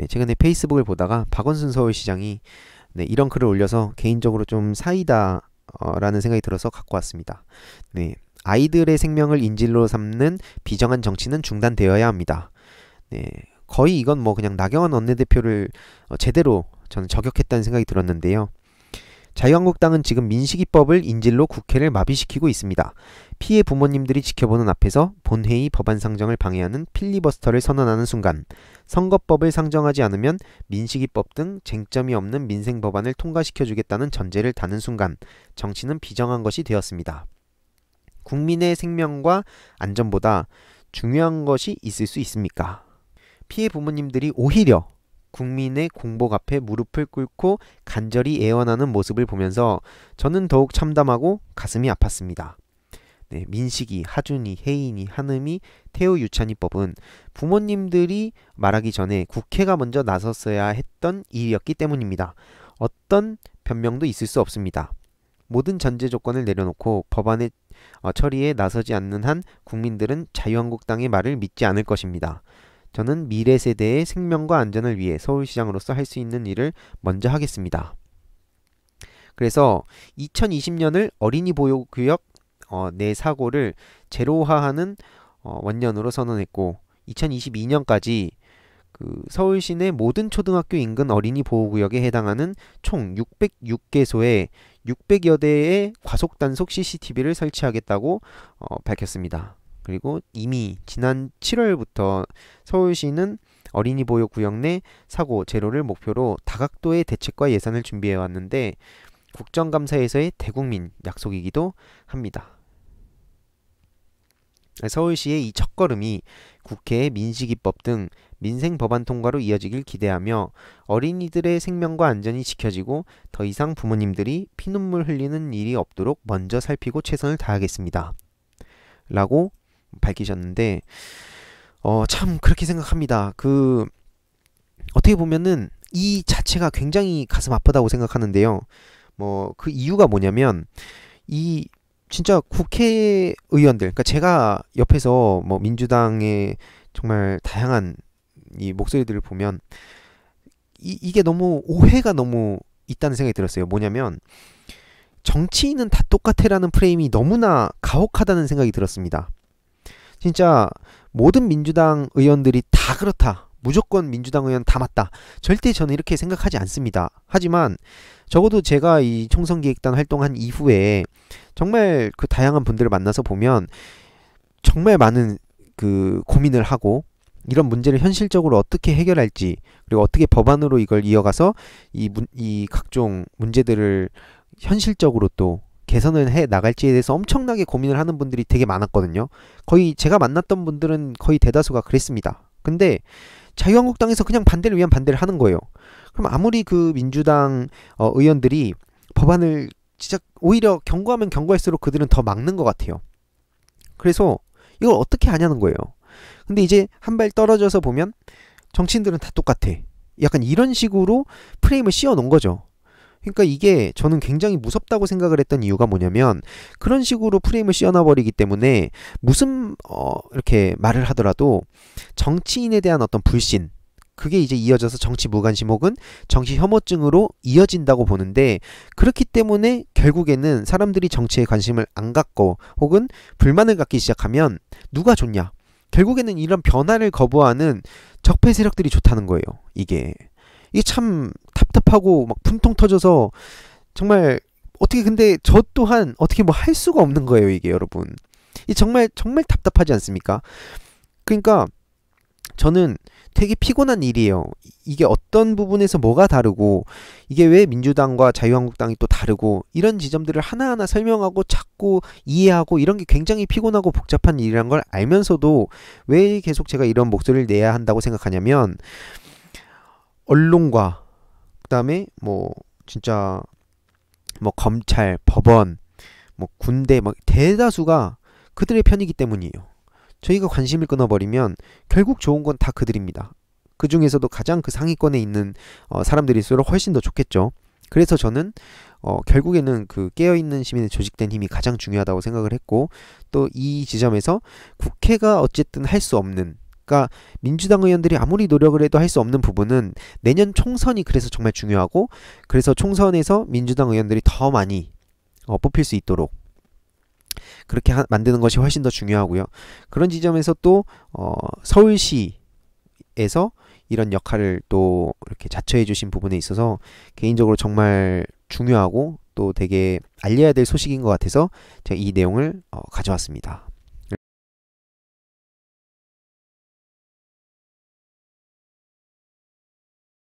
네, 최근에 페이스북을 보다가 박원순 서울시장이 네, 이런 글을 올려서 개인적으로 좀 사이다 어, 라는 생각이 들어서 갖고 왔습니다. 네, 아이들의 생명을 인질로 삼는 비정한 정치는 중단되어야 합니다. 네, 거의 이건 뭐 그냥 나경원 원내대표를 어, 제대로 저는 저격했다는 생각이 들었는데요. 자유한국당은 지금 민식이법을 인질로 국회를 마비시키고 있습니다. 피해 부모님들이 지켜보는 앞에서 본회의 법안 상정을 방해하는 필리버스터를 선언하는 순간 선거법을 상정하지 않으면 민식이법 등 쟁점이 없는 민생 법안을 통과시켜 주겠다는 전제를 다는 순간 정치는 비정한 것이 되었습니다. 국민의 생명과 안전보다 중요한 것이 있을 수 있습니까? 피해 부모님들이 오히려 국민의 공복 앞에 무릎을 꿇고 간절히 애원하는 모습을 보면서 저는 더욱 참담하고 가슴이 아팠습니다. 네, 민식이, 하준이, 혜인이, 한음이, 태우, 유찬이 법은 부모님들이 말하기 전에 국회가 먼저 나섰어야 했던 일이었기 때문입니다. 어떤 변명도 있을 수 없습니다. 모든 전제 조건을 내려놓고 법안의 어, 처리에 나서지 않는 한 국민들은 자유한국당의 말을 믿지 않을 것입니다. 저는 미래 세대의 생명과 안전을 위해 서울시장으로서 할 수 있는 일을 먼저 하겠습니다. 그래서 2020년을 어린이 보육구역 어, 내 사고를 제로화하는 어, 원년으로 선언했고 2022년까지 그 서울 시내 모든 초등학교 인근 어린이 보호구역에 해당하는 총 606개소에 600여 대의 과속 단속 CCTV를 설치하겠다고 어, 밝혔습니다. 그리고 이미 지난 7월부터 서울시는 어린이 보호 구역 내 사고 제로를 목표로 다각도의 대책과 예산을 준비해 왔는데 국정감사에서의 대국민 약속이기도 합니다. 서울시의 이 첫걸음이 국회의 민식이법 등 민생 법안 통과로 이어지길 기대하며 어린이들의 생명과 안전이 지켜지고 더 이상 부모님들이 피눈물 흘리는 일이 없도록 먼저 살피고 최선을 다하겠습니다. 라고 밝히셨는데, 어, 참, 그렇게 생각합니다. 그, 어떻게 보면은 이 자체가 굉장히 가슴 아프다고 생각하는데요. 뭐, 그 이유가 뭐냐면, 이 진짜 국회의원들, 그러니까 제가 옆에서 뭐 민주당의 정말 다양한 이 목소리들을 보면 이, 이게 너무 오해가 너무 있다는 생각이 들었어요. 뭐냐면 정치인은 다 똑같애라는 프레임이 너무나 가혹하다는 생각이 들었습니다. 진짜 모든 민주당 의원들이 다 그렇다. 무조건 민주당 의원 다 맞다. 절대 저는 이렇게 생각하지 않습니다. 하지만 적어도 제가 이 총선기획단 활동한 이후에 정말 그 다양한 분들을 만나서 보면 정말 많은 그 고민을 하고 이런 문제를 현실적으로 어떻게 해결할지 그리고 어떻게 법안으로 이걸 이어가서 이, 문, 이 각종 문제들을 현실적으로 또 개선을 해 나갈지에 대해서 엄청나게 고민을 하는 분들이 되게 많았거든요. 거의 제가 만났던 분들은 거의 대다수가 그랬습니다. 근데 자유한국당에서 그냥 반대를 위한 반대를 하는 거예요. 그럼 아무리 그 민주당 어, 의원들이 법안을 진짜 오히려 경고하면 경고할수록 그들은 더 막는 것 같아요. 그래서 이걸 어떻게 하냐는 거예요. 근데 이제 한 발 떨어져서 보면 정치인들은 다 똑같아. 약간 이런 식으로 프레임을 씌워 놓은 거죠. 그러니까 이게 저는 굉장히 무섭다고 생각을 했던 이유가 뭐냐면 그런 식으로 프레임을 씌워놔 버리기 때문에 무슨 어 이렇게 말을 하더라도 정치인에 대한 어떤 불신 그게 이제 이어져서 정치 무관심 혹은 정치 혐오증으로 이어진다고 보는데 그렇기 때문에 결국에는 사람들이 정치에 관심을 안 갖고 혹은 불만을 갖기 시작하면 누가 좋냐 결국에는 이런 변화를 거부하는 적폐 세력들이 좋다는 거예요 이게 이게 참 답답하고 막 분통 터져서 정말 어떻게 근데 저 또한 어떻게 뭐 할 수가 없는 거예요 이게 여러분 이 정말 정말 답답하지 않습니까 그러니까 저는 되게 피곤한 일이에요 이게 어떤 부분에서 뭐가 다르고 이게 왜 민주당과 자유한국당이 또 다르고 이런 지점들을 하나하나 설명하고 찾고 이해하고 이런 게 굉장히 피곤하고 복잡한 일이란 걸 알면서도 왜 계속 제가 이런 목소리를 내야 한다고 생각하냐면 언론과 그다음에 뭐 진짜 뭐 검찰, 법원, 뭐 군대 막 대다수가 그들의 편이기 때문이에요. 저희가 관심을 끊어버리면 결국 좋은 건 다 그들입니다. 그 중에서도 가장 그 상위권에 있는 어, 사람들일수록 훨씬 더 좋겠죠. 그래서 저는 어, 결국에는 그 깨어있는 시민의 조직된 힘이 가장 중요하다고 생각을 했고 또 이 지점에서 국회가 어쨌든 할 수 없는 그러니까 민주당 의원들이 아무리 노력을 해도 할 수 없는 부분은 내년 총선이 그래서 정말 중요하고 그래서 총선에서 민주당 의원들이 더 많이 어, 뽑힐 수 있도록 그렇게 하, 만드는 것이 훨씬 더 중요하고요. 그런 지점에서 또 어, 서울시에서 이런 역할을 또 이렇게 자처해 주신 부분에 있어서 개인적으로 정말 중요하고 또 되게 알려야 될 소식인 것 같아서 제가 이 내용을 어, 가져왔습니다.